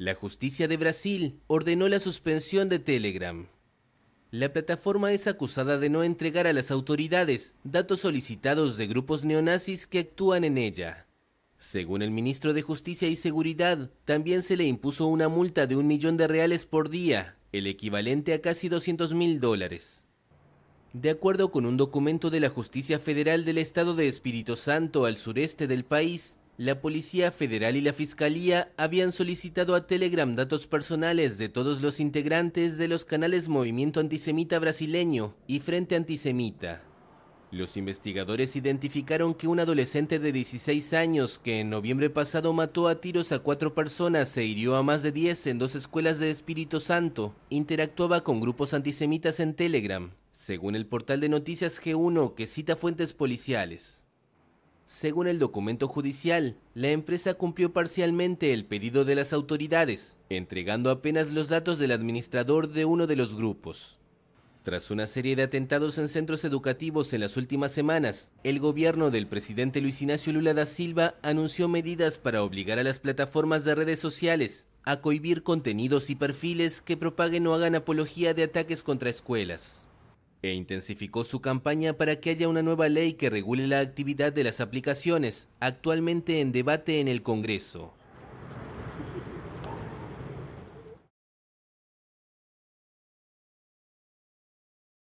La justicia de Brasil ordenó la suspensión de Telegram. La plataforma es acusada de no entregar a las autoridades datos solicitados de grupos neonazis que actúan en ella. Según el ministro de Justicia y Seguridad, también se le impuso una multa de un millón de reales por día, el equivalente a casi 200 mil dólares. De acuerdo con un documento de la Justicia Federal del Estado de Espíritu Santo al sureste del país, la Policía Federal y la Fiscalía habían solicitado a Telegram datos personales de todos los integrantes de los canales Movimiento Antisemita Brasileño y Frente Antisemita. Los investigadores identificaron que un adolescente de 16 años que en noviembre pasado mató a tiros a cuatro personas e hirió a más de 10 en dos escuelas de Espíritu Santo interactuaba con grupos antisemitas en Telegram, según el portal de noticias G1 que cita fuentes policiales. Según el documento judicial, la empresa cumplió parcialmente el pedido de las autoridades, entregando apenas los datos del administrador de uno de los grupos. Tras una serie de atentados en centros educativos en las últimas semanas, el gobierno del presidente Luis Ignacio Lula da Silva anunció medidas para obligar a las plataformas de redes sociales a cohibir contenidos y perfiles que propaguen o hagan apología de ataques contra escuelas e intensificó su campaña para que haya una nueva ley que regule la actividad de las aplicaciones, actualmente en debate en el Congreso.